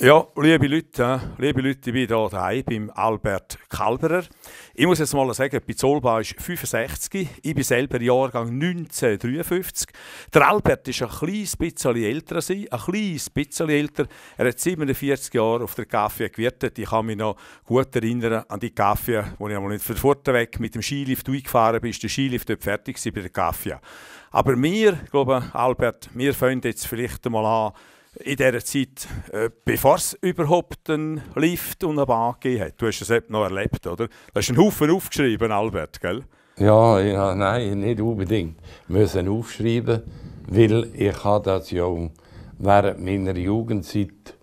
Ja, liebe Leute, liebe Leute, ich bin hier daheim beim Albert Kalberer. Ich muss jetzt mal sagen, Pizzolba ist 65, ich bin selber Jahrgang 1953. Der Albert ist ein kleines bisschen älter, ein kleines bisschen älter. Er hat 47 Jahre auf der Kaffee gewirtet. Ich kann mich noch gut erinnern an die Kaffee, wo ich einmal nicht von der weg mit dem Skilift durchgefahren bin, der Skilift dort fertig bei der Kaffee. Aber wir, ich Albert, wir fangen jetzt vielleicht einmal an, in dieser Zeit, äh, bevor es überhaupt einen Lift und eine Bahn gegeben hat. Du hast es eben noch erlebt, oder? Du hast einen Haufen aufgeschrieben, Albert, gell? Ja, ja nein, nicht unbedingt. Müssen aufschreiben, weil ich habe das ja während meiner Jugendzeit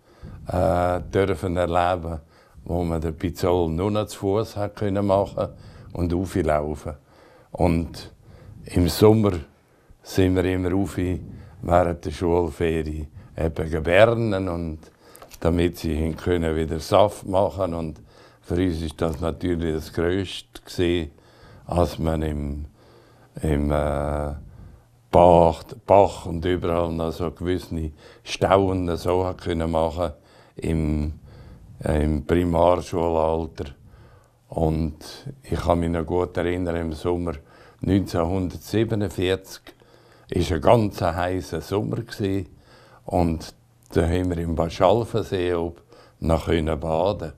äh, dürfen erleben, wo man den Pizzol nur noch zu Fuß machen konnte machen und auflaufen. Und im Sommer sind wir immer rauf während der Schulferien eben gebärnen und damit sie können wieder Saft machen und für uns ist das natürlich das Größte gewesen, als man im, im äh, Bach, Bach und überall noch so gewisse Stauen so können machen im, äh, im Primarschulalter. Und ich kann mich noch gut erinnern, im Sommer 1947 war ein ganz heißer Sommer. Gewesen. Und da haben wir im Baschalfensee oben noch baden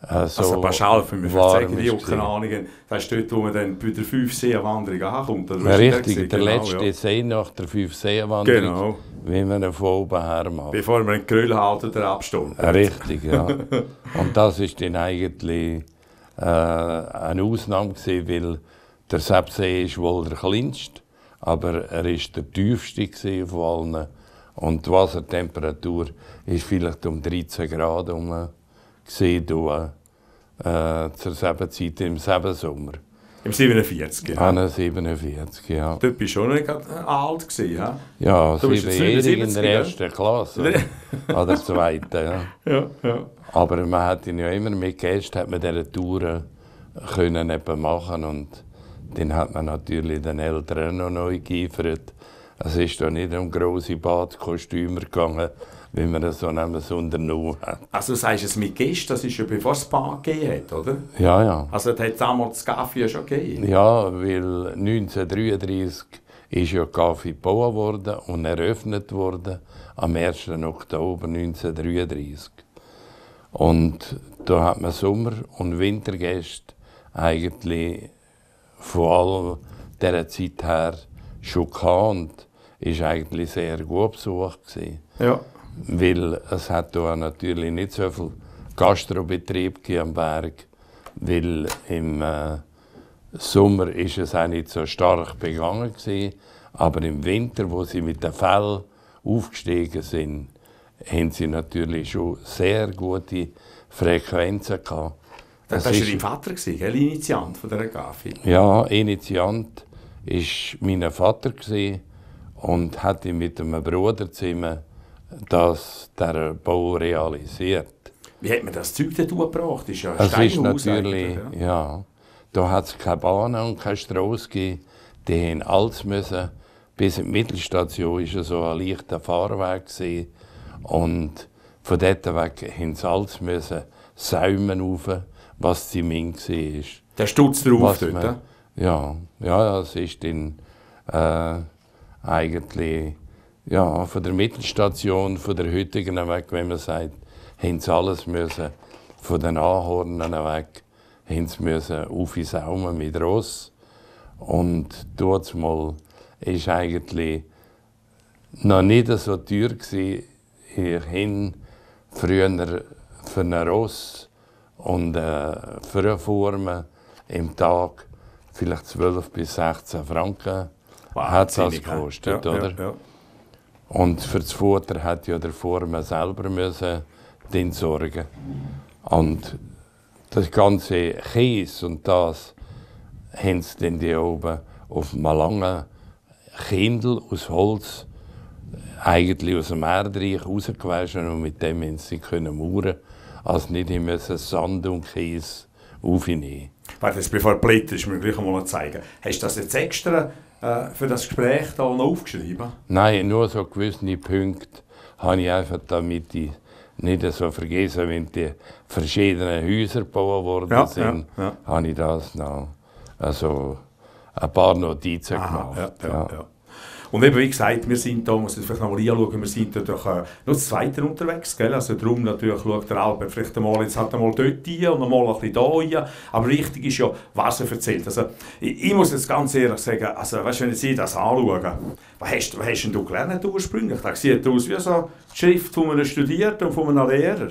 also, also Baschalfen, wir zeigen die auch keine Ahnung. Das ist dort, wo man dann bei der Fünf-Seen-Wanderung ankommt. Oder richtig, der, der genau, letzte ja. See nach der Fünf-Seen-Wanderung, genau. wie man von oben her macht. Bevor man den Grillhalter der abstimmt. Richtig, ja. Und das war dann eigentlich äh, eine Ausnahme, gewesen, weil der Sebsee ist wohl der kleinste, aber er ist der tiefste von allen. Und die Wassertemperatur war vielleicht um 13 Grad herum, gesehen, äh, zur selben Zeit im selben Sommer. Im 47, ja. Ah, 47, ja. Dort bist du schon nicht alt gewesen, ja? Ja, du bist äh, in der ersten Klasse. oder der zweiten, ja. ja, ja. Aber man hat ihn ja immer mit Gästen, hat man diese Touren können eben machen und dann hat man natürlich den Eltern noch neu geliefert es ist da nicht um grosse Badkostüme gegangen, wie man das so nämlich unternommen hat. Also du sagst es mit Gist, das ist ja bevor es Bad gegeben hat, oder? Ja, ja. Also das hat damals das Kaffee schon gegeben? Ja, weil 1933 ist ja Kaffee gebaut worden und eröffnet worden am 1. Oktober 1933. Und da hat man Sommer- und Wintergäste eigentlich von all dieser Zeit her schockierend, ist eigentlich sehr gut besucht Ja. Weil es hat da natürlich nicht so viel Gastrobetrieb am Berg, weil im äh, Sommer ist es auch nicht so stark begangen gewesen, aber im Winter, wo sie mit dem Fell aufgestiegen sind, haben sie natürlich schon sehr gute Frequenzen gehabt. Das, das war dein Vater, der Initiant von der Gafi. Ja, Initiant ist mein Vater und hat mit einem Bruder zusammen das, der Bau realisiert. Wie hat man das Zeug dazu gebracht? Das ist ja ein es ist natürlich, ja. ja. Da hat es keine Bahnen und keine Strasse gegeben. Die haben alles müssen. Bis in die Mittelstation war es so ein leichter Fahrweg. Gewesen. Und von dort weg haben sie alles müssen säumen rauf, was die Ming war. Der Stutz drauf dort, ja, ja, das ist dann äh, eigentlich ja, von der Mittelstation, von der heutigen weg, wenn man sagt, haben sie alles müssen, von den Ahornen weg, haben sie müssen auf die Saumen mit Ross. Und dort mal ist eigentlich noch nicht so teuer hier hin, früher für einen Ross und äh, für eine Form im Tag vielleicht 12 bis 16 Franken wow, hat das gekostet, ja, oder? Ja, und für das Futter hat ja der Formen selber müssen den sorgen. Und das ganze Käse und das haben sie dann die oben auf einem langen Kindel aus Holz eigentlich aus dem Erdreich rausgewaschen und mit dem haben sie können mauern, also nicht müssen Sand und Käse aufnehmen. Wer das bevor Blitter ist, mir gleich mal zeigen. Hast du das jetzt extra äh, für das Gespräch da noch aufgeschrieben? Nein, nur so gewisse Punkte habe ich einfach, damit ich nicht so vergessen, wenn die verschiedenen Häuser gebaut worden ja, sind, ja, ja. habe ich das noch. Also ein paar Notizen Aha, gemacht. Ja, und eben, wie gesagt, wir sind da, muss ich vielleicht nochmal anschauen, wir sind da doch äh, nur das Zweite unterwegs, gell? also darum natürlich schaut der Albert vielleicht einmal, jetzt hat er mal dort hin und einmal ein bisschen da rein, aber richtig ist ja, was er erzählt. Also ich, ich muss jetzt ganz ehrlich sagen, also weißt, wenn ich Sie das anschaue, was hast, was hast denn du gelernt ursprünglich? Das sieht aus wie so die Schrift von einem Studierten und von einem Lehrer.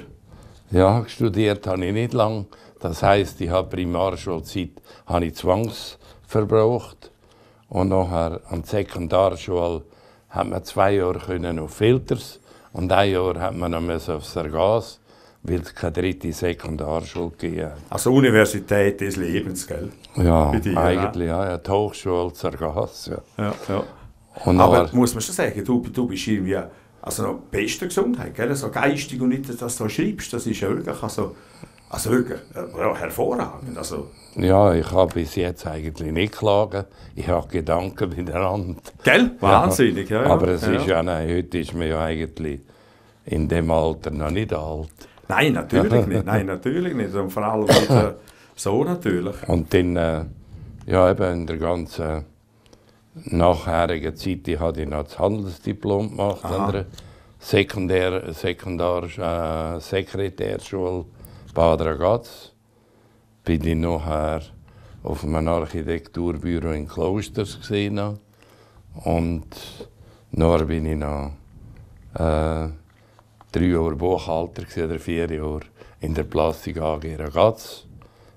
Ja, studiert habe ich nicht lange. Das heisst, ich habe Primarschulzeit habe ich zwangs verbraucht und nachher an der Sekundarschule hat man zwei Jahre auf Filters und ein Jahr hat man dann auf Sargas, weil es keine dritte Sekundarschule gegeben Also Universität des Lebens, gell? Ja, dir, eigentlich, ja. ja. Die Hochschule Sargas, ja. ja, ja. Aber nachher, muss man schon sagen, du, du bist irgendwie also noch beste Gesundheit, gell? Also geistig und nicht, dass du schreibst, das ist ja wirklich also also wirklich, ja, hervorragend. Also. Ja, ich habe bis jetzt eigentlich nicht klagen. Ich habe Gedanken mit der Hand. Gell? Wahnsinnig, ja. ja aber es ja. ist ja, nein, heute ist man ja eigentlich in dem Alter noch nicht alt. Nein, natürlich nicht. Nein, natürlich nicht. Und vor allem mit, äh, so natürlich. Und dann, äh, ja, eben in der ganzen nachherigen Zeit, ich hatte noch das Handelsdiplom gemacht Aha. an der Sekundär, Sekundar, äh, Sekretärschule Padre Gatz bin ich nachher auf einem Architekturbüro in Klosters gesehen und nachher bin ich noch äh, drei Jahre Buchhalter oder vier Jahre in der Plastik AG Ragaz,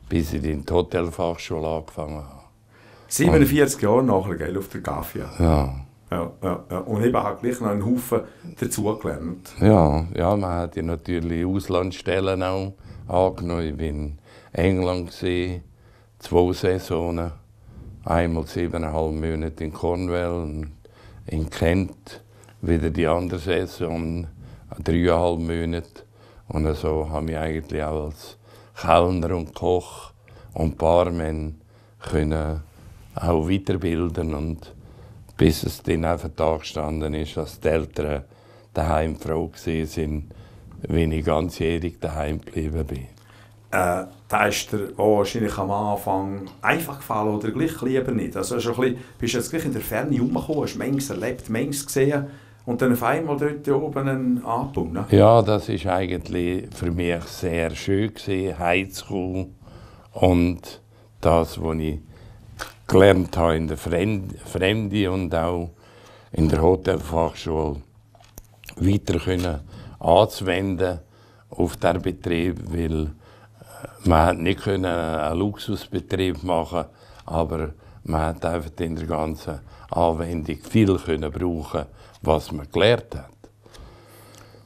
bis ich in der Hotelfachschule angefangen habe. 47 Jahre nachher, gell, auf der Gafia. Ja. Ja, ja, ja. Und eben habe gleich noch einen Haufen dazugelernt. Ja, ja, man hat ja natürlich Auslandsstellen auch angenommen. Ich war in England, zwei Saisonen, einmal siebeneinhalb Monate in Cornwall und in Kent, wieder die andere Saison, dreieinhalb Monate. Und so habe ich eigentlich auch als Kellner und Koch und Barman können auch weiterbilden und bis es dann einfach da gestanden ist, dass die Eltern daheim froh waren, wenn ich ganzjährig daheim geblieben bin. Äh, da ist dir wahrscheinlich am Anfang einfach gefallen oder gleich lieber nicht. Also schon bisschen, bist du jetzt gleich in der Ferne herumgekommen, hast manches erlebt, manches gesehen und dann auf einmal dort oben einen Anbau. Ne? Ja, das war eigentlich für mich sehr schön gewesen, heimzukommen und das, was ich gelernt habe in der Fremde und auch in der Hotelfachschule weiter können anzuwenden auf der Betrieb, weil äh, man hat nicht können äh, einen Luxusbetrieb machen, aber man hat einfach in der ganzen Anwendung viel können brauchen, was man gelernt hat.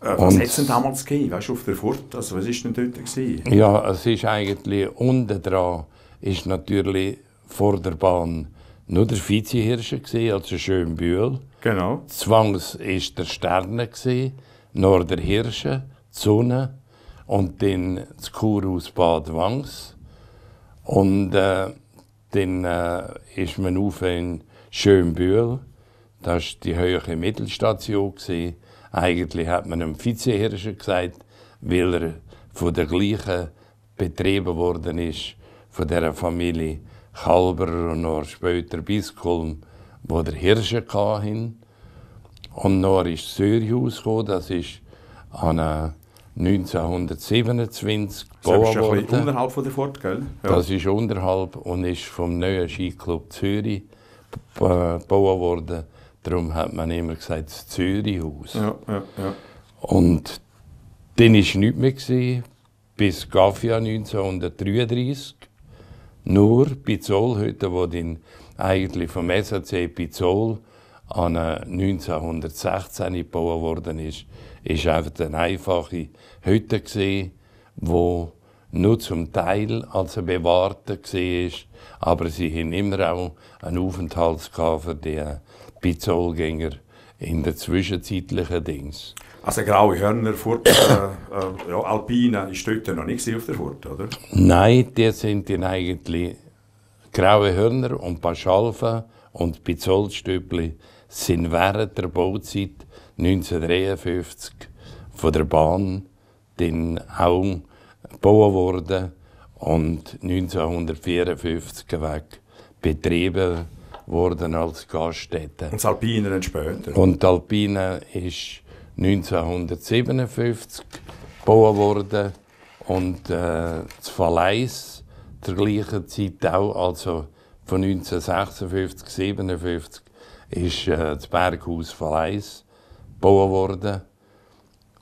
Äh, was hat es denn damals gegeben? Weißt du, auf der Furt? Also, was war denn dort? Gewesen? Ja, es ist eigentlich unten dran, ist natürlich vor der Bahn nur der Vizehirsche, also Schönbühl. Genau. Zwangs war der Sterne, gewesen, Norderhirsche, Zunne und dann das Kurhaus Bad Wangs. Und äh, dann äh, ist man auf in Schönbühl. Das war die höhere Mittelstation. Gewesen. Eigentlich hat man einem Vizehirscher gesagt, weil er von der gleichen betrieben worden ist, von der Familie Kalber und noch später Biskulm, wo der Hirsche hatten. Und dann ist Syrien gekommen, das ist an 1927 gebaut worden. Das ist ein unterhalb von der Fort, gell? Ja. Das ist unterhalb und ist vom neuen Skiclub Zürich äh, gebaut worden. Darum hat man immer gesagt, das Zürichhaus. Ja, ja, ja. Und dann war nicht mehr, gewesen, bis Gaffia 1933. Nur bei heute, wo den eigentlich vom SAC bei Zoll, an 1916 gebaut worden ist, ist einfach eine einfache Hütte gesehen, wo nur zum Teil als eine bewahrte war. aber sie haben immer auch einen Aufenthalt für die Pizolgänger in der zwischenzeitlichen Dings. Also graue Hörner, Furt, äh, äh, ja, Alpine, ist dort noch nicht auf der Furt, oder? Nein, die sind dann eigentlich graue Hörner und ein paar Schalfen und Pizolstöppli sind während der Bauzeit 1953 von der Bahn den auch gebaut worden und 1954 weg betrieben worden als Gaststätte. Und das Alpine dann später? Und das Alpine ist 1957 gebaut worden und äh, das Verleihs zur gleichen Zeit auch, also von 1956, 1957 ist äh, das Berghaus von Verleis gebaut worden.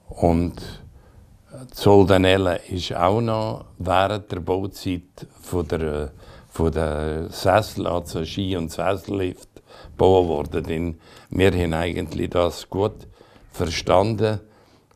Und äh, die Soldanelle ist auch noch während der Bauzeit von der, von der Sessel, also Ski- und Sessellift gebaut worden. Denn wir haben eigentlich das gut verstanden.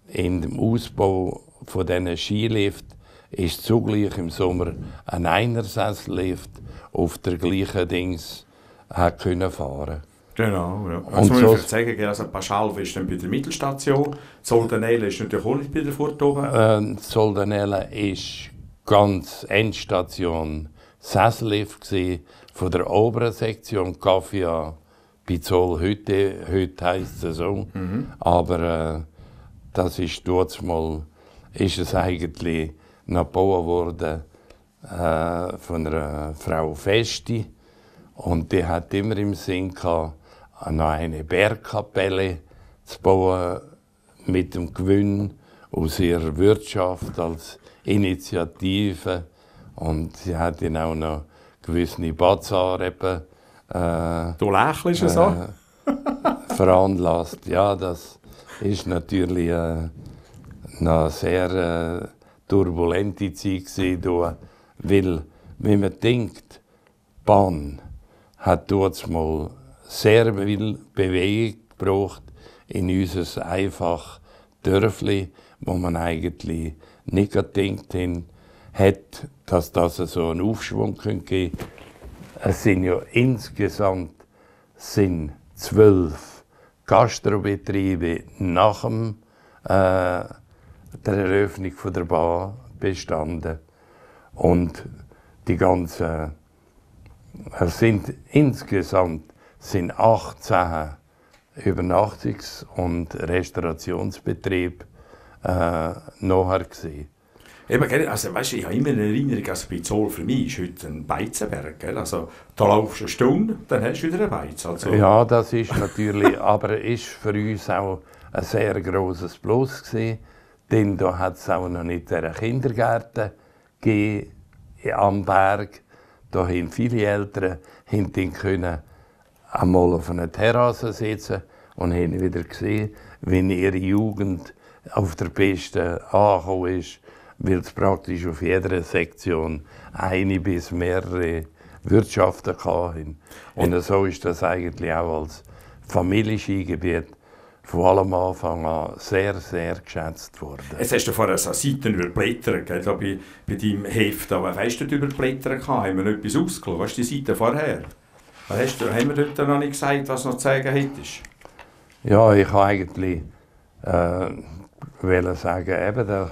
In dem Ausbau von diesen Skilift ist zugleich im Sommer ein Einersesslift auf der gleichen Dings äh, können fahren Genau, ja. Also und man so sagen, also Paschalv ist dann bei der Mittelstation, Soldanelle ist natürlich auch nicht bei der Furt oben. Ähm, Soldanelle ist ganz Endstation Sessellift von der oberen Sektion Kaffee bei Zoll heute, heute heisst es so, mhm. aber äh, das ist dort mal, ist es eigentlich gebaut worden äh, von einer Frau Festi und die hat immer im Sinn gehabt, noch eine Bergkapelle zu bauen mit dem Gewinn aus ihrer Wirtschaft als Initiative. Und sie hat dann auch noch gewisse Bazar eben. Äh, du lächelst äh, so. veranlasst. Ja, das ist natürlich äh, eine sehr äh, turbulente Zeit weil, wie man denkt, Bahn hat dort mal sehr viel Bewegung gebraucht in unser einfach Dörfli, wo man eigentlich nicht gedacht hat, dass das so einen Aufschwung geben könnte. Es sind ja insgesamt sind zwölf Gastrobetriebe nach dem, äh, der Eröffnung von der Bar bestanden. Und die ganzen, es sind insgesamt sind 18 Übernachtungs- und Restaurationsbetriebe äh, nachher gewesen. Eben, also, weißt, ich habe immer eine Erinnerung, also bei Zoll für mich ist heute ein Beizenberg. Gell? Also, da laufst du eine Stunde, dann hast du wieder einen Beiz. Also. Ja, das ist natürlich, aber ist für uns auch ein sehr großes Plus gewesen, denn da hat es auch noch nicht einen Kindergarten gegeben am Berg. Da haben viele Eltern haben können einmal auf einer Terrasse sitzen und haben wieder gesehen, wenn ihre Jugend auf der Piste angekommen ist, wird es praktisch auf jeder Sektion eine bis mehrere Wirtschaften haben. Und so ist das eigentlich auch als Familienskigebiet von allem Anfang an sehr, sehr geschätzt worden. Jetzt hast du vorher so Seiten überblättert, gell? bei, bei deinem Heft. Aber weißt du, du überblättert haben wir etwas ausgelassen? Was du die Seiten vorher? Hast du, haben wir heute noch nicht gesagt, was noch zu sagen hättest? Ja, ich wollte eigentlich äh, wollen sagen, eben doch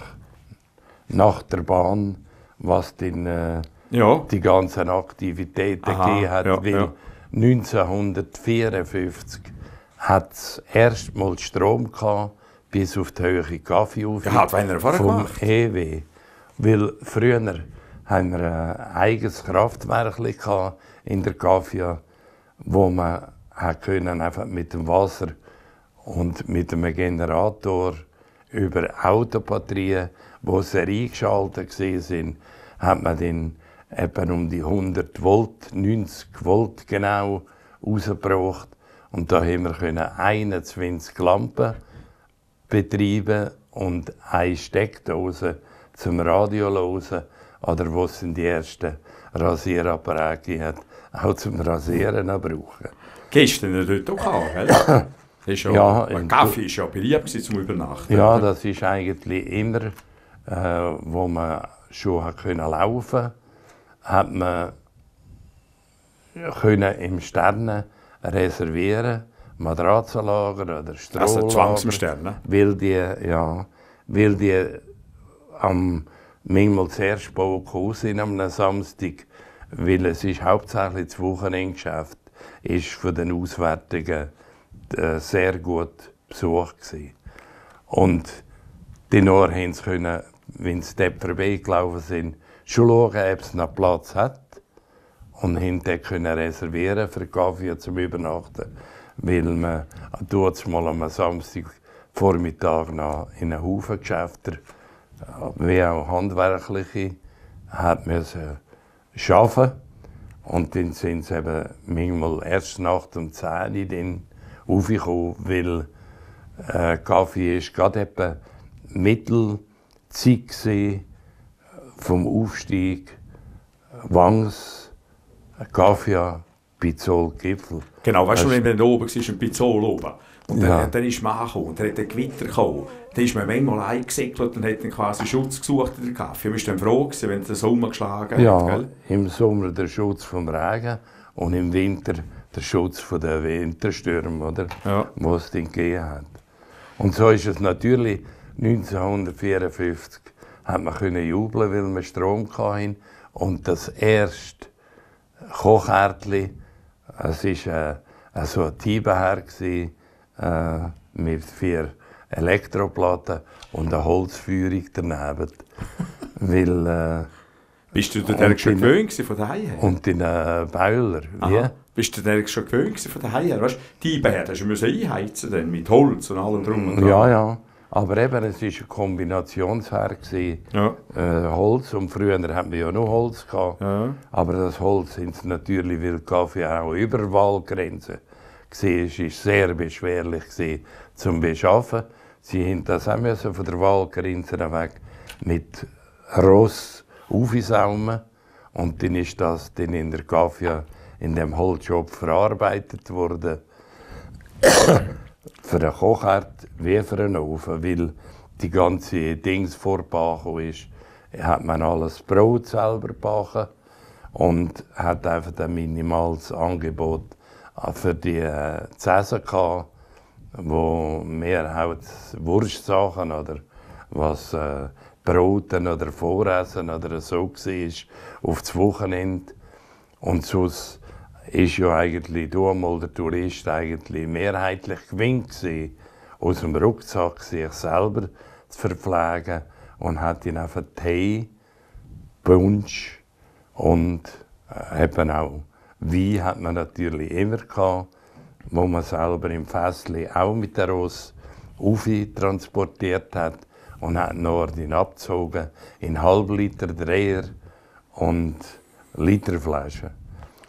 nach der Bahn, was den, äh, ja. die ganzen Aktivitäten Aha, gegeben hat. Ja, weil ja. 1954 hat es erstmals Strom gehabt, bis auf die Höhe Kaffee auf. Ja, hat einer vorher vom EW. E weil früher hatten wir ein eigenes Kraftwerk in der Kaffee wo man hat können, einfach mit dem Wasser und mit einem Generator über Autobatterien, wo sie eingeschaltet sind, hat man dann etwa um die 100 Volt, 90 Volt genau rausgebracht. Und da haben wir 21 Lampen betreiben und eine Steckdose zum Radio hören. Oder wo es die ersten Rasierapparate hat, auch zum Rasieren brauchen. Gestern natürlich auch, oder? Ist ja, ja, Kaffee war ja beliebt zum Übernachten. Ja, oder? das ist eigentlich immer, äh, wo man schon hat können laufen hat man können im Sterne reservieren, Matratzenlager oder Strohlager. Also Zwangs im Stern, Weil die, ja, weil die am manchmal zuerst spät kamen, am Samstag weil es ist hauptsächlich das Wochenendgeschäft ist von den Auswärtigen äh, sehr gut besucht gewesen. Und die Nor haben können, wenn sie dort vorbeigelaufen sind, schon schauen, ob es noch Platz hat und haben können reservieren für Kaffee zum Übernachten, weil man dort mal am Samstagvormittag noch in einem Haufen Geschäfte, äh, wie auch handwerkliche, hat müssen arbeiten. Und dann sind sie eben manchmal erst nach dem 10 Uhr dann raufgekommen, weil äh, Kaffee ist gerade eben Mittelzeit vom Aufstieg Wangs, Kaffee, Pizol, Gipfel. Genau, weißt du, wenn man oben war, ein Pizol oben. Und dann, ja. dann ist man angekommen, und dann hat ein Gewitter gekommen. Dann ist man manchmal eingesickelt und hat dann quasi Schutz gesucht in der Kaffee. Man war dann froh, gewesen, wenn der Sommer geschlagen ja, hat. Gell? im Sommer der Schutz vom Regen und im Winter der Schutz von den Winterstürmen, die Ja. es den gegeben hat. Und so ist es natürlich 1954 hat man können jubeln, weil man Strom hatten. Und das erste Kochärtchen, es war äh, so ein Tiebeherr äh, mit vier Elektroplatte und eine Holzführung daneben. Weil, äh, Bist du der schon gewöhnt von daher? Und in äh, Beuler. Ja. Bist du der schon gewöhnt von daher? Weißt du, die Bäder hast müssen einheizen denn, mit Holz und allem drum und dran. Ja, ja. Aber eben, es war ein Kombinationsherd. Ja. Äh, Holz. Und früher hatten wir ja nur Holz. Ja. Aber das Holz sind natürlich, weil Kaffee auch über Waldgrenzen war, war sehr beschwerlich zum Beschaffen. Sie haben das auch müssen, von der Walkerinseln weg mit Ross aufsaumen. Und dann ist das dann in der Kaffee in dem Holzjob verarbeitet worden. für den Kochherd wie für einen Ofen, weil die ganze Dings vorgebacken ist, hat man alles Brot selber gebacken und hat einfach ein minimales Angebot für die äh, Zäsen gehabt wo mehr halt Wurstsachen oder was äh, Broten oder Voressen oder so war, auf das Wochenende. Und sonst ist ja eigentlich mal der Tourist eigentlich mehrheitlich gewinnt gewesen, aus dem Rucksack sich selber zu verpflegen und hat ihn einfach Tee, Punsch und äh, eben auch Wein hat man natürlich immer gehabt wo man selber im Fässchen auch mit der Ross transportiert hat und hat Nordin abgezogen in halb Liter Dreher und Literflaschen.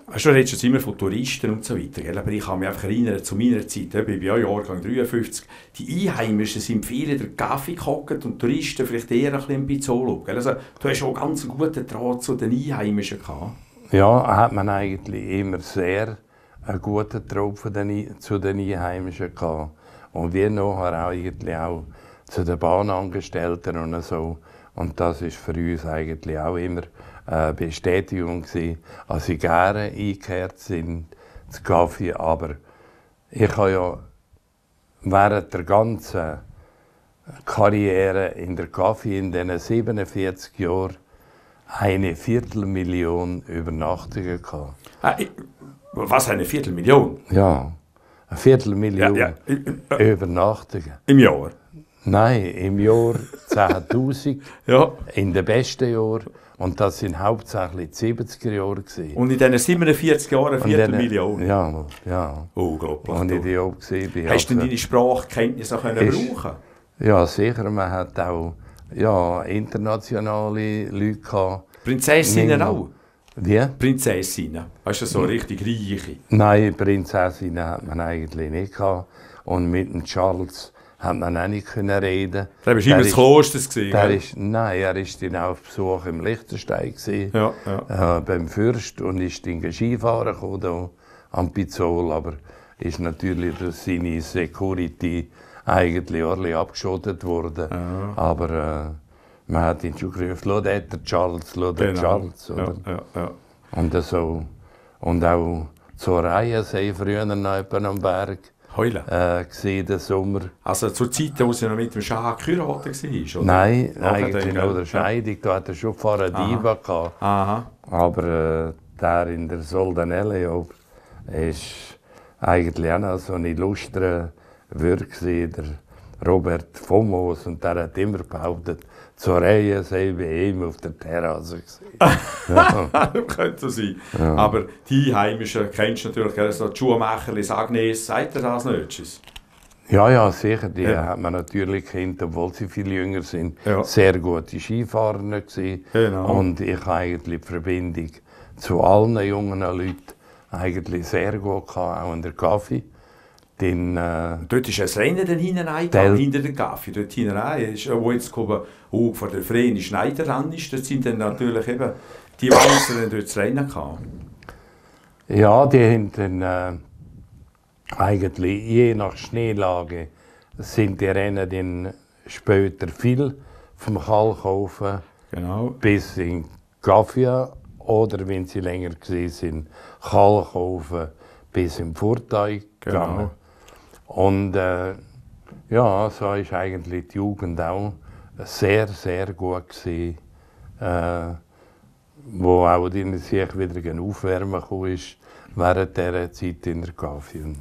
Weißt du, du redest immer von Touristen und so weiter, gell? aber ich kann mich einfach erinnern, zu meiner Zeit, ich bin ja Jahrgang 53, die Einheimischen sind viele der Kaffee gehockt und Touristen vielleicht eher ein bisschen Pizzolo. Also, du hast auch ganz guten Draht zu den Einheimischen gehabt. Ja, hat man eigentlich immer sehr einen guten Tropfen zu den Einheimischen gehabt. Und wir nachher auch auch zu den Bahnangestellten und so. Und das ist für uns eigentlich auch immer eine Bestätigung gewesen, als sie gerne eingekehrt sind, zu Kaffee. Aber ich habe ja während der ganzen Karriere in der Kaffee in diesen 47 Jahren eine Viertelmillion Übernachtungen gehabt. Ah, was, eine Viertelmillion? Ja, eine Viertelmillion ja, ja. Äh, Übernachtungen. Im Jahr? Nein, im Jahr 10.000, ja. in den besten Jahren. Und das sind hauptsächlich die 70er Jahre. Und in diesen 47 Jahren eine Viertelmillion? Ja, ja. Unglaublich. Oh Und ich war bin. Hast du also- deine Sprachkenntnisse können ist, brauchen Ja, sicher. Man hat auch ja, internationale Leute gehabt. Prinzessinnen auch? Wie? Prinzessinnen. Hast du so hm. richtig reiche? Nein, Prinzessinnen hat man eigentlich nicht gehabt. Und mit dem Charles hat man auch nicht können reden. Da war immer des Klosters gesehen. Der ist, nein, er war dann auf Besuch im Liechtenstein gewesen, ja, ja. Äh, beim Fürst und ist dann Skifahren gekommen, da, am Pizol. aber ist natürlich durch seine Security eigentlich ordentlich abgeschottet worden. Ja. Aber äh, man hat ihn schon gerufen, schau der Charles, schau der genau. Charles. Oder? Ja, ja, ja. Und so. Und auch zur Reihe sei früher noch am Berg. Heulen? Äh, gesehen, den Sommer. Also zur Zeit, wo sie noch mit dem Schah geheiratet war? Oder? Nein, Nachher eigentlich noch der Scheidung. Da hatte er schon Faradiva. Aha. Aha. Aber äh, der in der Soldanelle ist eigentlich auch noch so eine illustre Würge, der Robert Fomos. Und der hat immer behauptet, zur Reihe sei wie ihm auf der Terrasse. ja. Könnte sein. Ja. Aber die Heimischen kennst du natürlich, gell? so die Schuhmacherli, Agnes, sagt er das nicht? Ja, ja, sicher. Die ja. hat man natürlich Kinder, obwohl sie viel jünger sind, ja. sehr gute Skifahrer Genau. Und ich habe eigentlich die Verbindung zu allen jungen Leuten eigentlich sehr gut gehabt, auch in der Kaffee. Dann, äh, dort ist ein Rennen dann hineingegangen, hinter den Gaffi, dort hinein, äh, wo jetzt oben auch der Freien Schneider ran ist, dort sind dann natürlich eben die Walzer dort das Rennen gehabt. Ja, die haben dann äh, eigentlich je nach Schneelage sind die Rennen dann später viel vom Kalkofen genau. bis in Gaffia oder wenn sie länger gesehen sind, Kalkofen bis im Vorteil genau. gegangen. Genau. Und äh, ja, so ist eigentlich die Jugend auch sehr, sehr gut gewesen, äh, wo auch die sich wieder ein Aufwärmen gekommen ist während dieser Zeit in der Kaffee.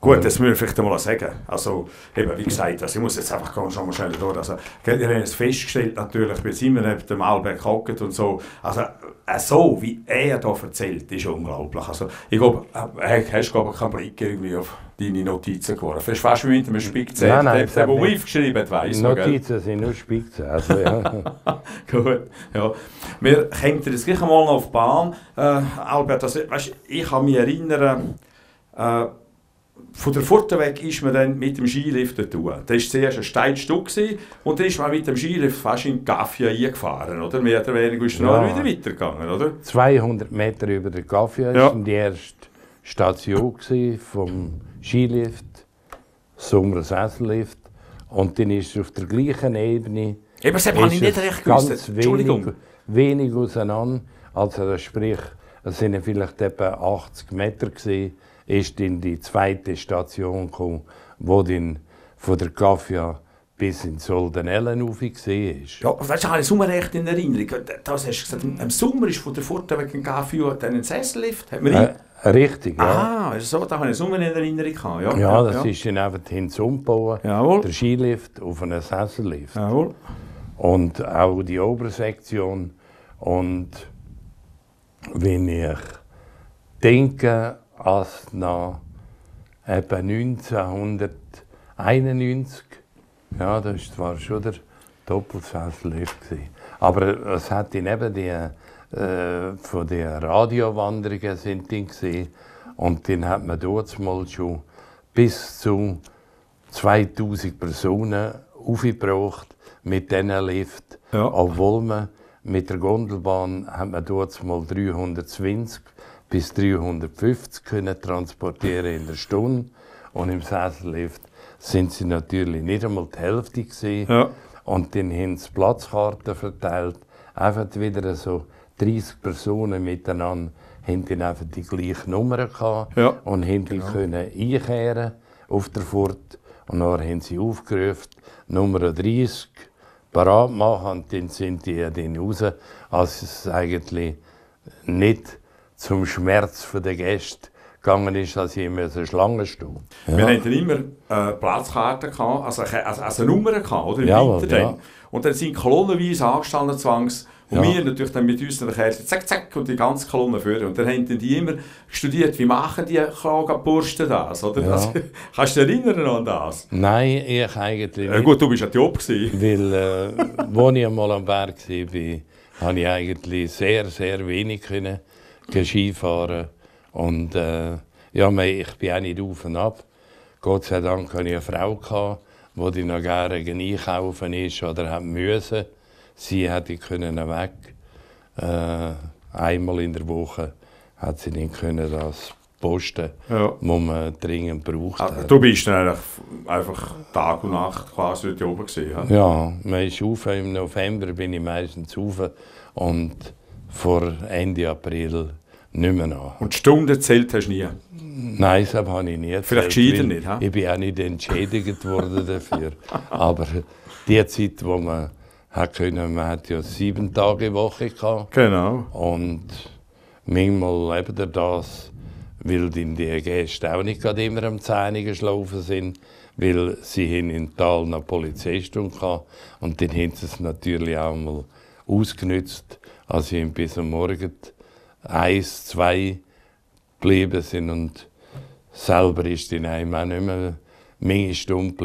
Gut, das müssen wir vielleicht mal sagen. Also, eben, wie gesagt, also ich muss jetzt einfach schon mal schnell durch. Also, ihr habt es festgestellt natürlich, wir sind neben dem Albert Hockett und so. Also, äh, so wie er hier erzählt, ist unglaublich. Also, ich glaube, äh, hast du keinen Blick irgendwie auf deine Notizen geworden. Fast fast wie mit einem Spickzettel. Nein, nein, der, der, der geschrieben, weiss Notizen man, sind nur Spickzettel. Also, ja. Gut, ja. Wir kommen jetzt gleich mal auf die Bahn. Äh, Albert, also, weißt, ich kann mich erinnern, äh, von der Furte weg ist man dann mit dem Skilift dazu. Das war zuerst ein Steinstück gewesen, und dann ist man mit dem Skilift fast in die Gaffia eingefahren, oder? Mehr oder weniger ist dann ja. wieder weitergegangen, oder? 200 Meter über der Gaffia ja. ist die erste Station vom Skilift, Sommer Sessellift Und dann ist er auf der gleichen Ebene. Eben, das habe ich nicht recht gewusst. Ganz Entschuldigung. Wenig, wenig auseinander. Also, das sprich, es sind vielleicht etwa 80 Meter gewesen, ist in die zweite Station gekommen, wo dann von der Kaffia bis in Soldenellen rauf war. Ja, das habe ich Sommer recht in Erinnerung. Das hast du gesagt, im Sommer ist von der Furte wegen Kaffee und einen Sessellift. Hat man äh, Richtig, ja. Ah, so, da habe ich es in Erinnerung gehabt. Ja, ja das ja. ist dann einfach hinzugebaut, Jawohl. der Skilift auf einen Sessellift. Jawohl. Und auch die Obersektion. Und wenn ich denke, als nach etwa 1991, ja, das war schon der Doppelsessellift, aber es hat eben die äh, von der Radiowanderungen sind die gesehen. Und den hat man dort mal schon bis zu 2000 Personen aufgebracht mit diesen Lift, ja. obwohl man mit der Gondelbahn hat man dort mal 320 bis 350 können transportieren in der Stunde und im Sessellift sind sie natürlich nicht einmal die Hälfte gesehen ja. und dann haben sie Platzkarten verteilt, einfach wieder so 30 Personen miteinander hatten einfach die gleiche Nummer ja. und haben genau. können einkehren auf der Furt. Und dann haben sie aufgerufen, Nummer 30, parat machen, und dann sind die dann raus. Also es eigentlich nicht zum Schmerz der Gäste gegangen ist, dass ich immer so Schlange stehen. Ja. Wir hatten immer äh, Platzkarten, gehabt, also, also, also Nummern, gehabt, oder? Im ja, Winter ja. Und dann sind kolonnenweise angestanden zwangs und ja. wir natürlich dann mit unseren Kerzen, zack, zack, und die ganze Kolonne führen. Und dann haben die immer studiert, wie machen die Klagenbursten das, oder? Ja. Das, also, kannst du dich erinnern an das? Nein, ich eigentlich Äh, gut, du bist Äthiop Job. Weil, äh, wo ich einmal am Berg war, habe ich eigentlich sehr, sehr wenig können Skifahren Und äh, ja, ich bin auch nicht auf und ab. Gott sei Dank hatte ich eine Frau, die noch gerne einkaufen ist oder hat müssen. Sie hätte können weg. Äh, einmal in der Woche hat sie nicht können das posten, ja. wo man dringend braucht. Ah, du bist dann einfach, Tag und Nacht quasi dort oben gewesen, ja? man ist auf, im November bin ich meistens auf und vor Ende April nicht mehr an. Und Stunden zählt hast du nie? Nein, das habe ich nie Vielleicht gescheiter nicht, he? Ich bin auch nicht entschädigt worden dafür. Aber die Zeit, wo man hat können, man hat ja sieben Tage Woche gehabt. Genau. Und manchmal lebt er das, weil die Gäste auch nicht gerade immer am Zähne geschlafen sind, weil sie haben in Tal nach Polizeistunde gehabt und dann haben sie es natürlich auch mal ausgenützt, als sie bis am Morgen eins, zwei geblieben sind und selber ist in einem auch nicht mehr Menge Stunden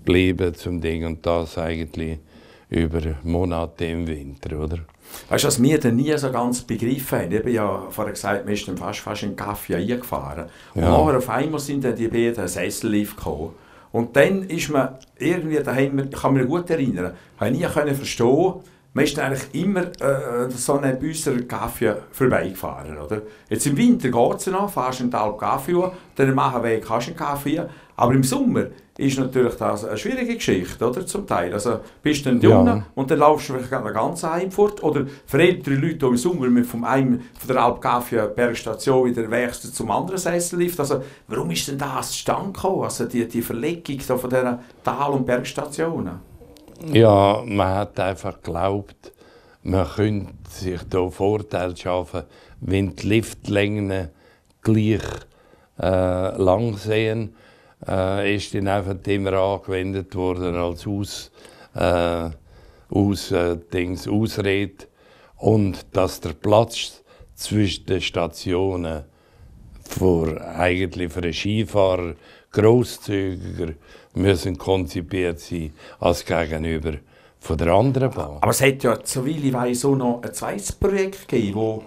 geblieben zum Ding und das eigentlich über Monate im Winter, oder? Weißt du, was wir dann nie so ganz begriffen haben? Ich habe ja vorher gesagt, wir sind fast, fast in den Kaffee eingefahren. Und nachher auf einmal sind dann die beiden Sessel gekommen. Und dann ist man irgendwie daheim, ich kann mich gut erinnern, habe nie können verstehen, man ist eigentlich immer äh, so einem Büsser Kaffee vorbeigefahren, oder? Jetzt im Winter geht es noch, fährst den Talb Kaffee dann machen wir kannst du einen Kaffee, aber im Sommer ist natürlich das eine schwierige Geschichte, oder? Zum Teil. Also bist du dann ja. unten und dann laufst du vielleicht ganz ganzen Heim fort. Oder für ältere Leute, die im Sommer mit vom einem, von der Alpgafia Bergstation wieder wechseln zum anderen Sessellift. Also warum ist denn das zustande gekommen? Also die, die Verlegung da von diesen Tal- und Bergstationen? Ja, man hat einfach geglaubt, man könnte sich da Vorteile schaffen, wenn die Liftlängen gleich äh, lang sehen äh, ist dann einfach immer angewendet worden als Aus, äh, Aus, äh, Dings, Ausrede. Und dass der Platz zwischen den Stationen für, eigentlich für einen Skifahrer grosszügiger müssen konzipiert sein als gegenüber von der anderen Bahn. Aber es hat ja, soviel ich weiß, auch noch ein zweites Projekt gegeben, wo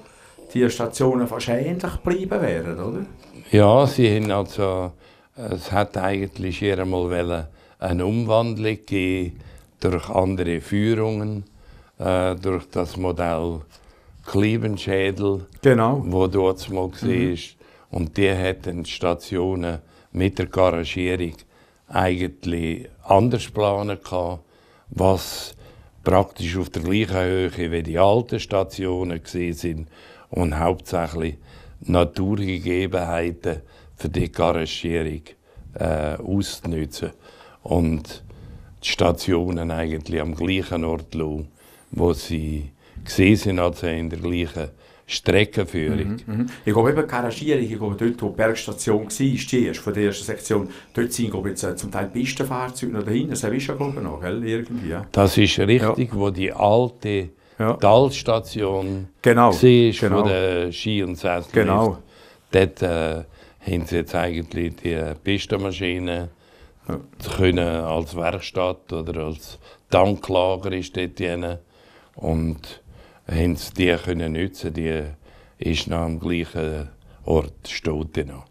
die Stationen wahrscheinlich ähnlich geblieben wären, oder? Ja, sie haben also es hat eigentlich eher einmal eine Umwandlung gegeben durch andere Führungen, äh, durch das Modell Klebenschädel, genau. wo dort mal gesehen ist. Mhm. Und die hätten Stationen mit der Garagierung eigentlich anders planen können, was praktisch auf der gleichen Höhe wie die alten Stationen gesehen sind und hauptsächlich Naturgegebenheiten für die Garagierung äh, auszunutzen und die Stationen eigentlich am gleichen Ort schauen, wo sie gesehen sind, also in der gleichen Streckenführung. Mm -hmm. Ich glaube eben Garagierung, ich glaube dort, wo die Bergstation war, die von der ersten Sektion, dort sind glaube jetzt, äh, zum Teil Pistenfahrzeuge noch dahinter, das habe ich schon glaube noch, gell? irgendwie. Das ist richtig, ja. wo die alte ja. Talstation genau. war genau. von der Ski- und Sessellift. Genau. Dort, äh, haben sie jetzt eigentlich die Pistenmaschine ja. können als Werkstatt oder als Tanklager ist dort drin. und haben sie die können nutzen. Die ist noch am gleichen Ort, steht die noch.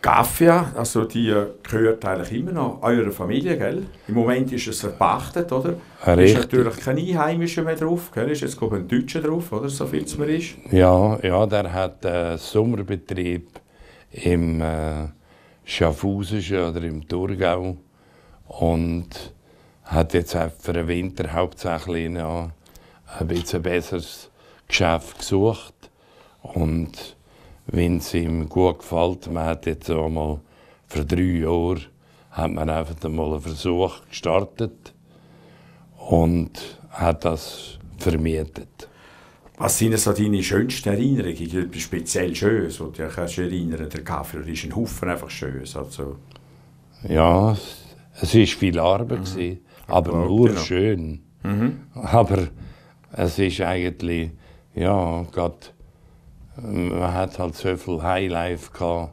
Gaffia, also die gehört eigentlich immer noch eurer Familie, gell? Im Moment ist es verpachtet, oder? Ah, richtig. Ist natürlich kein Einheimischer mehr drauf, gell? Ist jetzt glaube ich ein Deutscher drauf, oder? So viel es mir ist. Ja, ja, der hat einen äh, Sommerbetrieb im äh, Schaffhausischen oder im Thurgau und hat jetzt für den Winter hauptsächlich noch ein bisschen besseres Geschäft gesucht. Und wenn es ihm gut gefällt, man hat jetzt auch mal vor drei Jahren hat man einfach mal einen Versuch gestartet und hat das vermietet. Was sind so deine schönsten Erinnerungen? Gibt es etwas speziell Schönes, was du dich erinnern Der Kaffee ist ein Haufen einfach Schönes. Also. Ja, es war viel Arbeit, mhm. Gewesen, aber glaub, nur genau. schön. Mhm. Aber es ist eigentlich, ja, Gott, man hat halt so viel Highlife gehabt.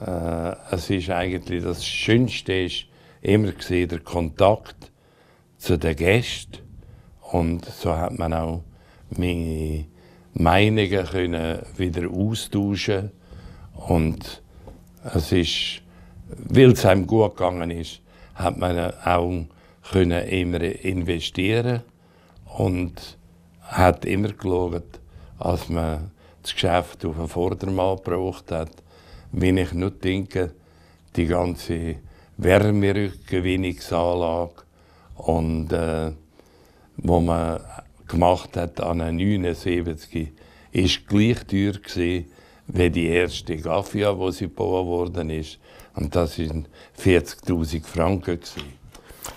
Äh, es ist eigentlich das Schönste ist immer gewesen, der Kontakt zu den Gästen und so hat man auch meine Meinungen können wieder austauschen und es ist, weil es einem gut gegangen ist, hat man auch können immer investieren und hat immer geschaut, als man das Geschäft auf den Vordermann gebracht hat, wenn ich nur denke, die ganze Wärmerückgewinnungsanlage und äh, wo man gemacht hat an 79, ist gleich teuer gewesen, wie die erste Gaffia, die sie gebaut worden ist. Und das waren 40.000 Franken. Gewesen.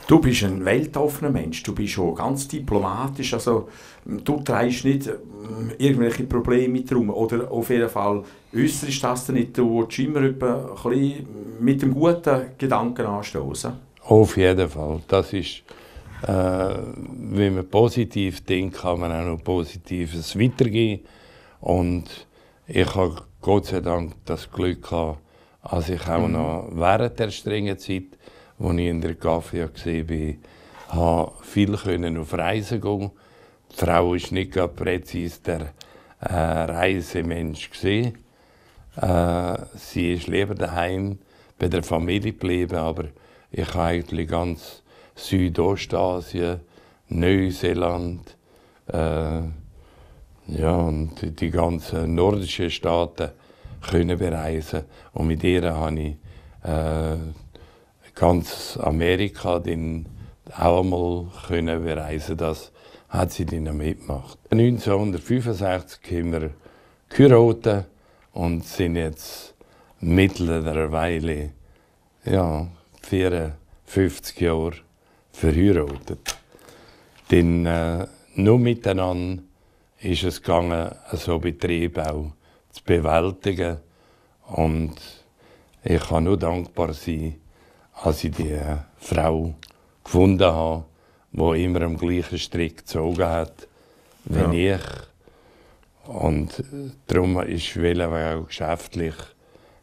Du bist ein weltoffener Mensch, du bist auch ganz diplomatisch, also du trägst nicht ähm, irgendwelche Probleme mit drum oder auf jeden Fall äußerst das nicht, du willst immer ein mit dem guten Gedanken anstoßen. Auf jeden Fall, das ist äh, wenn man positiv denkt, kann man auch noch Positives weitergehen. Und ich habe Gott sei Dank das Glück gehabt, als ich auch mhm. noch während der strengen Zeit, als ich in der Gaffia war, habe viel können auf Reisen gehen. Die Frau war nicht gerade präzise der äh, Reisemensch. Äh, sie ist lieber daheim bei der Familie geblieben, aber ich habe eigentlich ganz Südostasien, Neuseeland, äh, ja, und die ganzen nordischen Staaten können bereisen. Und mit ihr habe ich äh, ganz Amerika dann auch einmal können bereisen. Das hat sie dann mitgemacht. 1965 haben wir geheiratet und sind jetzt mittlerweile ja, 54 Jahre verheiratet. Denn äh, nur miteinander ist es gegangen, so einen Betrieb auch zu bewältigen. Und ich kann nur dankbar sein, als ich die äh, Frau gefunden habe, die immer am gleichen Strick gezogen hat wie ja. ich. Und äh, darum ist Wille auch geschäftlich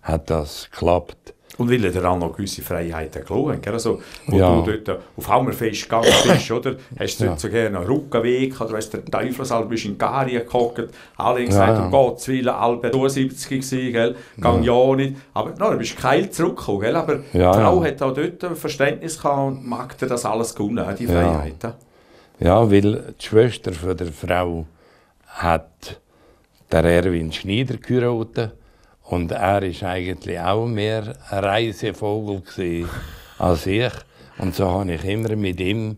hat das geklappt. Und weil er auch noch gewisse Freiheiten gelassen hat. Also, wo ja. du dort äh, auf Hammerfest gegangen bist, oder? hast du ja. so gerne einen Rückenweg oder weißt, der Teufelsalb bist in Garien gehockt, alle haben gesagt, ja, ja. um Gottes Willen, Albe 72 gewesen, gell? Gang ja. ja nicht. Aber no, du bist keil zurückgekommen, gell? aber ja, die Frau ja. hat auch dort ein Verständnis gehabt und mag dir das alles gewonnen, die Freiheiten. Ja, weil die Schwester von der Frau hat der Erwin Schneider geheiratet und er war eigentlich auch mehr ein Reisevogel als ich. Und so konnte ich immer mit ihm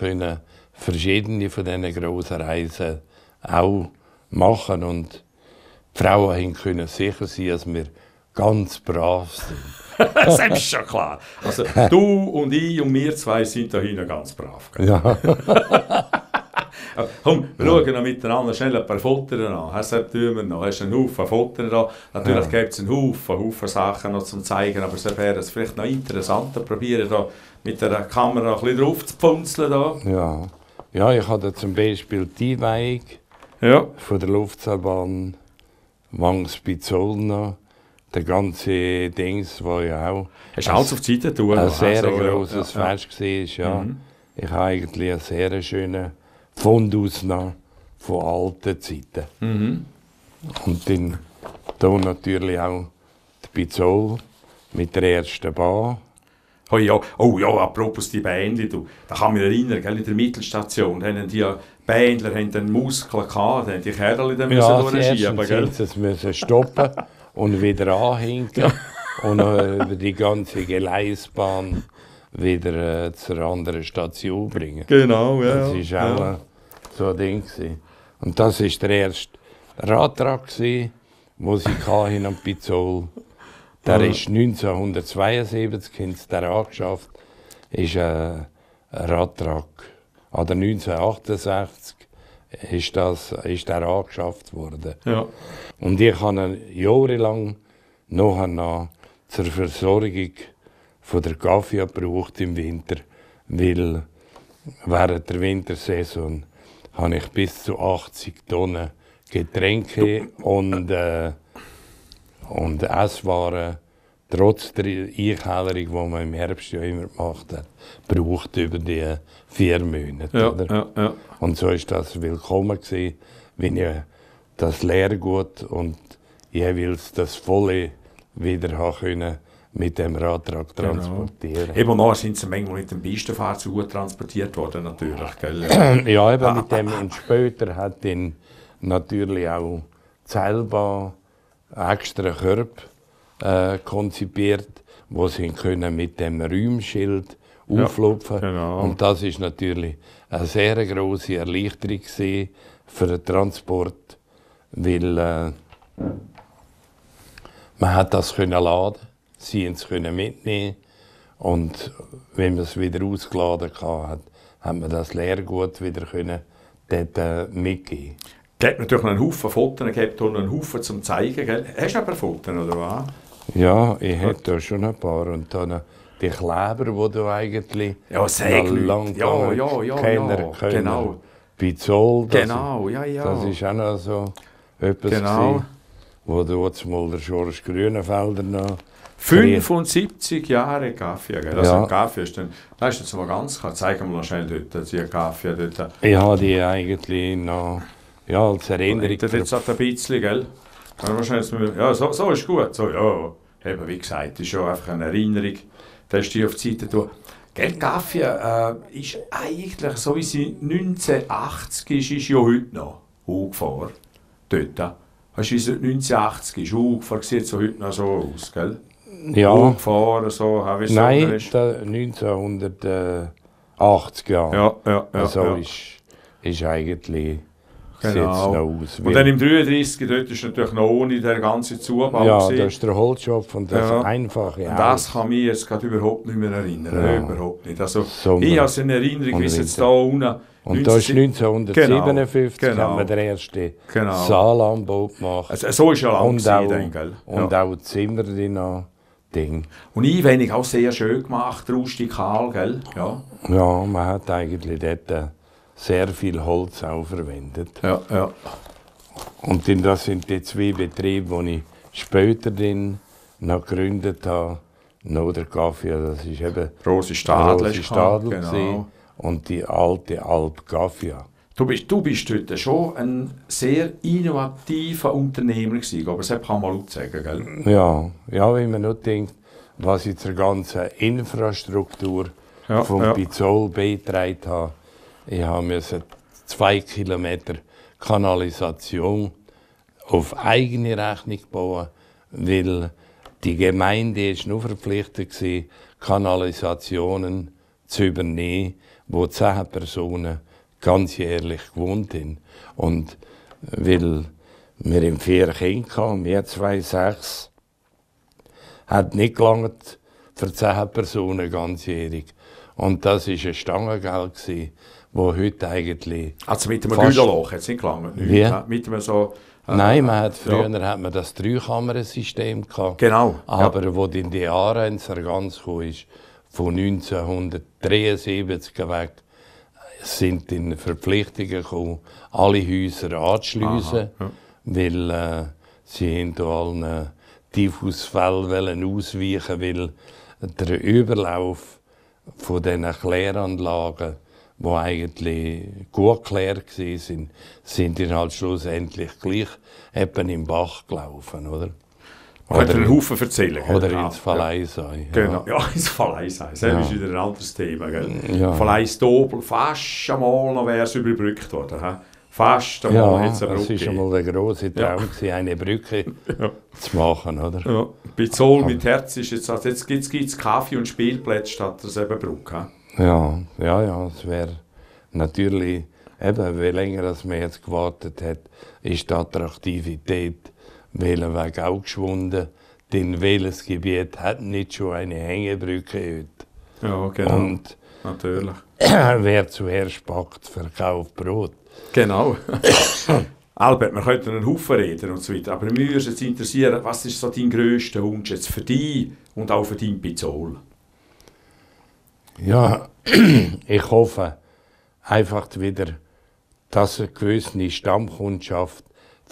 können verschiedene von diesen grossen Reisen auch machen. Und die Frauen können sicher sein, dass wir ganz brav sind. das ist schon klar. Also, du und ich und wir zwei sind da hinten ganz brav. Gell? Ja. Äh, komm, wir schauen noch miteinander schnell ein paar Fotos an. Hast du noch? Hast einen Haufen Fotos an? Natürlich ja. gibt es einen Haufen, Haufen Sachen noch zum zeigen, aber es wäre vielleicht noch interessanter, probieren da mit der Kamera ein bisschen drauf zu punzeln. Da. Ja. ja, ich hatte zum Beispiel die Weig ja. von der Luftseilbahn Wangs-Bizolna der ganze Dings, wo ja auch. Hast du alles auf die Seite tun? Ein sehr also, großes ja, ja. Fest war, ja. Mhm. Ich habe eigentlich einen sehr schönen Fundus noch von alten Zeiten. Mhm. Und dann hier natürlich auch die Pizol mit der ersten Bahn. Oh ja, oh ja, apropos die Bändli, du, da kann mich erinnern, gell, in der Mittelstation haben die Bändler haben den Muskeln gehabt, haben die Kerle dann ja, müssen durchschieben, gell? Ja, müssen stoppen und wieder anhinken und äh, über die ganze Gleisbahn wieder äh, zur anderen Station bringen. Genau, ja. Das war ja. auch ja. so ein Ding. Gewesen. Und das war der erste Radtrag, den sie hin am Pizzol Der ja. ist 1972 haben sie den angeschafft, ist äh, ein Radtrag. Oder 1968 ist, das, ist der angeschafft worden. Ja. Und ich habe ihn jahrelang noch zur Versorgung von der Kaffee braucht im Winter, weil während der Wintersaison habe ich bis zu 80 Tonnen Getränke und, äh, und Esswaren trotz der Einkellerung, die man im Herbst ja immer gemacht hat, braucht über die vier Monate. Ja, oder? Ja, ja. Und so ist das willkommen gewesen, wenn ich das Lehrgut und jeweils das Volle wieder haben konnte mit dem Radtrag genau. transportieren. Genau. Eben noch sind sie manchmal mit dem Pistenfahrer zu transportiert worden natürlich, gell? ja, eben mit dem. und später hat dann natürlich auch selber extra Körb äh, konzipiert, wo sie können mit dem Räumschild ja, Genau. Und das ist natürlich eine sehr große Erleichterung für den Transport, weil äh, man hat das können laden sie uns mitnehmen Und wenn man es wieder ausgeladen hat, hat man das Lehrgut wieder können dort äh, mitgeben Es gibt natürlich einen Haufen Fotos gibt und einen Haufen zum Zeigen. Gell? Hast du aber Fotos, oder was? Ja, ich habe da schon ein paar. Und dann die Kleber, die du eigentlich ja, lang ja, ja, ja, Kenner, ja, Kenner. genau. Bei Zoll, das, genau, ja, ja. das ist auch noch so etwas. Genau. Gewesen wo dort mal der George Grünenfelder noch 75 Jahre Kaffee. Gell? Also ja. Kaffee ist dann, da ist jetzt mal ganz klar, zeig mal schnell dort, die Kaffee dort. Ich habe die eigentlich noch, ja, als Erinnerung. Das jetzt hat ein bisschen, gell? ja, so, so ist gut, so, ja. Eben, wie gesagt, ist ja einfach eine Erinnerung. Da ist die auf die Seite Gell, Kaffee äh, ist eigentlich, so wie sie 1980 ist, ist ja heute noch hochgefahren, dort hast du 1980 ist hochgefahren, sieht so heute noch so aus, gell? Ja. Hochgefahren, so, habe ich Nein, da, 1980 äh, Jahre. Ja, ja, ja. So also ja. Ist, ist eigentlich. Genau. Aus, und dann im 33, dort ist natürlich noch ohne der ganze Zubau. Ja, gewesen. das ist der Holzschopf und das ja. einfache Haus. Das kann mich jetzt gerade überhaupt nicht mehr erinnern. Ja. Überhaupt nicht. Also, ich habe es in Erinnerung, wie es jetzt hier unten und da ist 1957 genau, genau, haben wir den ersten genau. Saalanbau gemacht. Also, so ist ja lang und auch, gewesen, gell? Und ja. auch Zimmer drin. Ding. Und wenig auch sehr schön gemacht, rustikal, gell? Ja, ja man hat eigentlich dort äh, sehr viel Holz auch verwendet. Ja, ja. Und das sind die zwei Betriebe, die ich später dann noch gegründet habe. Noch der Kaffee, das ist eben... Rose Stadler. Rose Stadler, genau und die alte Altgafia. Du bist, du bist heute schon ein sehr innovativer Unternehmer gewesen, aber das kann man auch sagen, gell? Ja, ja, wenn man nur denkt, was ich zur ganzen Infrastruktur ja, vom ja. Bizol beitragen habe. Ich habe mir zwei Kilometer Kanalisation auf eigene Rechnung bauen, weil die Gemeinde ist nur verpflichtet war, Kanalisationen zu übernehmen wo zehn Personen ganz jährlich gewohnt haben. Und äh, weil wir im vier Kinder hatten, wir zwei, sechs, hat nicht gelangt für zehn Personen ganzjährig. Und das war ein Stangengeld, das heute eigentlich... Also mit einem Güderloch hat es nicht gelangt? Wie? Äh, mit einem so... Äh, Nein, man hat, früher ja. hat man das Dreikammer-System gehabt. Genau. Aber ja. wo die Indiara ins Erganz kam, ist, von 1973 weg sind in Verpflichtungen gekommen, alle Häuser anzuschliessen, ja. weil äh, sie in allen äh, Typhusfällen ausweichen weil der Überlauf von diesen Kläranlagen, die eigentlich gut geklärt waren, sind, sind dann halt schlussendlich gleich eben im Bach gelaufen, oder? Oder einen Haufen erzählen. Oder genau. ins Falleis sein. Ja. Genau, ja, ins Falleis sein. Das ja. ist wieder ein anderes Thema. Gell? Ja. Falleis Dobel, fast einmal noch wäre es überbrückt worden. He? Fast einmal ja, jetzt eine Brücke. Das war einmal der große Traum, ja. eine Brücke ja. zu machen. Oder? Ja. Bei Zoll mit Herz ist jetzt, also jetzt gibt es Kaffee und Spielplätze statt der Brücke. Ja, ja, ja, es wäre natürlich, eben, je länger als man jetzt gewartet hat, ist die Attraktivität Wählen auch geschwunden, denn welches Gebiet hat nicht schon eine Hängebrücke heute? Ja, genau. Und Natürlich. wer zuerst packt, verkauft Brot. Genau. Albert, wir könnten einen Haufen reden und so weiter, aber mich würde jetzt interessieren, was ist so dein grösster Wunsch jetzt für dich und auch für dein Pizol? Ja, ich hoffe einfach wieder, dass eine gewisse Stammkundschaft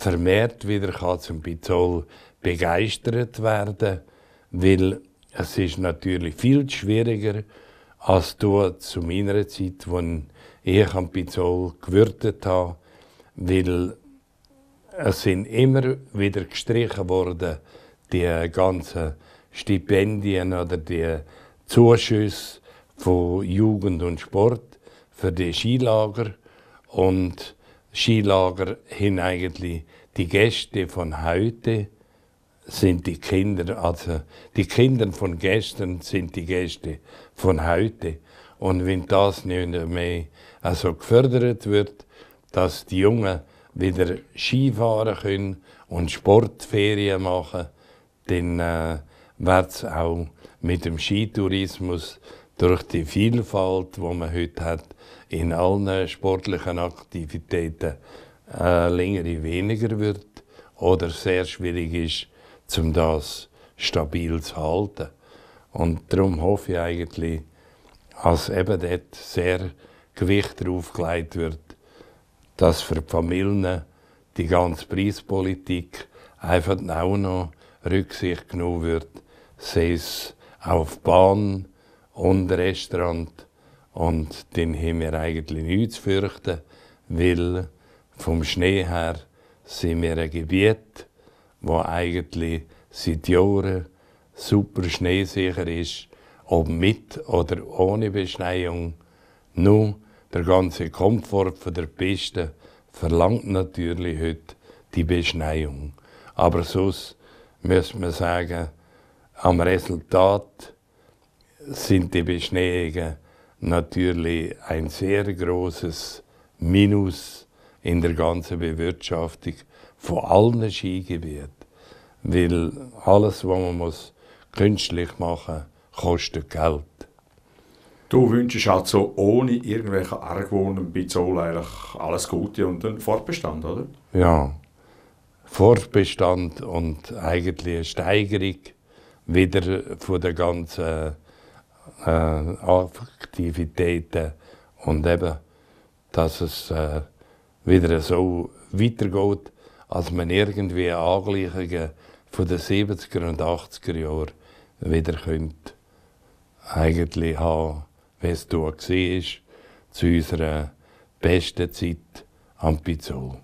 vermehrt wieder zum Pizol begeistert werden, weil es ist natürlich viel schwieriger als du zu meiner Zeit, als ich am Pizol gewürdet habe, weil es sind immer wieder gestrichen worden, die ganzen Stipendien oder die Zuschüsse von Jugend und Sport für die Skilager und Skilager haben eigentlich die Gäste von heute sind die Kinder, also die Kinder von gestern sind die Gäste von heute. Und wenn das nicht mehr also gefördert wird, dass die Jungen wieder Skifahren können und Sportferien machen, dann äh, wird es auch mit dem Skitourismus durch die Vielfalt, die man heute hat, in allen sportlichen Aktivitäten äh, längere weniger wird oder sehr schwierig ist, um das stabil zu halten. Und darum hoffe ich eigentlich, dass eben dort sehr Gewicht darauf gelegt wird, dass für die Familien die ganze Preispolitik einfach auch noch Rücksicht genommen wird, sei es auf Bahn und Restaurant. Und dann haben wir eigentlich nichts zu fürchten, weil vom Schnee her sind wir ein Gebiet, wo eigentlich seit Jahren super schneesicher ist, ob mit oder ohne Beschneiung. Nur der ganze Komfort der Piste verlangt natürlich heute die Beschneiung. Aber sonst müssen wir sagen, am Resultat sind die Beschneiungen natürlich ein sehr großes Minus in der ganzen Bewirtschaftung von allen Skigebieten. Weil alles, was man muss künstlich machen muss, kostet Geld. Du wünschst also ohne irgendwelche Argwohn bei Zoll eigentlich alles Gute und einen Fortbestand, oder? Ja, Fortbestand und eigentlich eine Steigerung wieder von der ganzen äh, Aktivitäten und eben, dass es äh, wieder so weitergeht, als man irgendwie Angleichungen von den 70er und 80er Jahren wieder könnte eigentlich haben, wie es da war, zu unserer besten Zeit am Pizol.